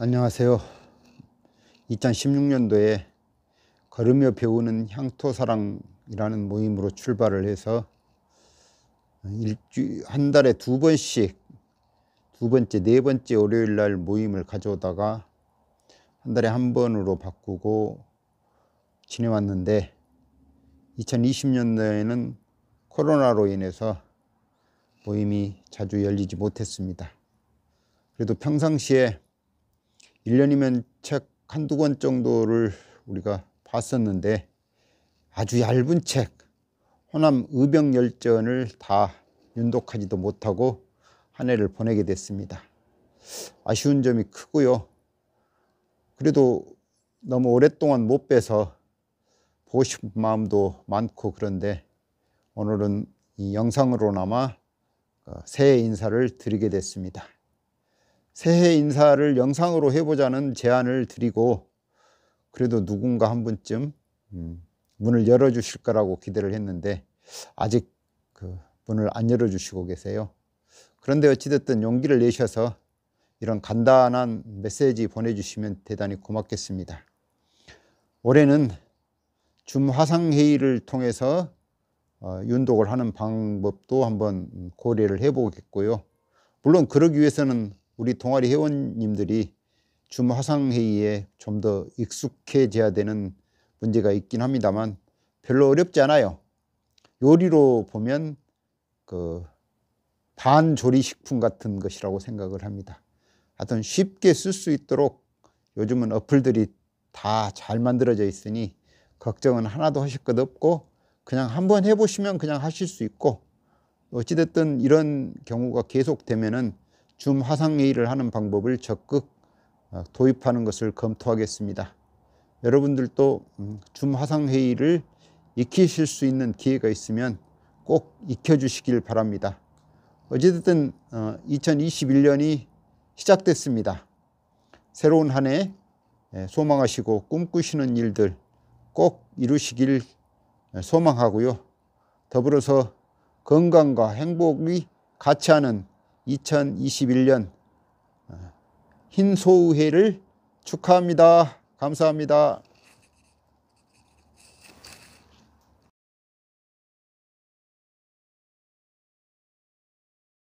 안녕하세요 2016년도에 걸으며 배우는 향토사랑이라는 모임으로 출발을 해서 일주, 한 달에 두 번씩 두 번째, 네 번째 월요일 날 모임을 가져오다가 한 달에 한 번으로 바꾸고 지내왔는데 2020년도에는 코로나로 인해서 모임이 자주 열리지 못했습니다. 그래도 평상시에 1년이면책 한두 권 정도를 우리가 봤었는데 아주 얇은 책 호남 의병열전을 다 윤독하지도 못하고 한 해를 보내게 됐습니다. 아쉬운 점이 크고요. 그래도 너무 오랫동안 못빼서 보고 싶은 마음도 많고 그런데 오늘은 이 영상으로나마 그 새해 인사를 드리게 됐습니다. 새해 인사를 영상으로 해보자는 제안을 드리고 그래도 누군가 한 분쯤 음, 문을 열어주실 거라고 기대를 했는데 아직 그 문을 안 열어주시고 계세요. 그런데 어찌됐든 용기를 내셔서 이런 간단한 메시지 보내주시면 대단히 고맙겠습니다. 올해는 줌 화상회의를 통해서 어, 윤독을 하는 방법도 한번 고려를 해보겠고요. 물론 그러기 위해서는 우리 동아리 회원님들이 줌 화상회의에 좀 더 익숙해져야 되는 문제가 있긴 합니다만 별로 어렵지 않아요. 요리로 보면 그 반조리식품 같은 것이라고 생각을 합니다. 하여튼 쉽게 쓸 수 있도록 요즘은 어플들이 다 잘 만들어져 있으니 걱정은 하나도 하실 것 없고 그냥 한번 해보시면 그냥 하실 수 있고 어찌됐든 이런 경우가 계속되면은 줌 화상회의를 하는 방법을 적극 어, 도입하는 것을 검토하겠습니다. 여러분들도 음, 줌 화상회의를 익히실 수 있는 기회가 있으면 꼭 익혀주시길 바랍니다. 어찌됐든 2021년이 어, 시작됐습니다. 새로운 한해 예, 소망하시고 꿈꾸시는 일들 꼭 이루시길 예, 소망하고요. 더불어서 건강과 행복이 같이 하는 2021년 아, 흰소우회를 축하합니다. 감사합니다.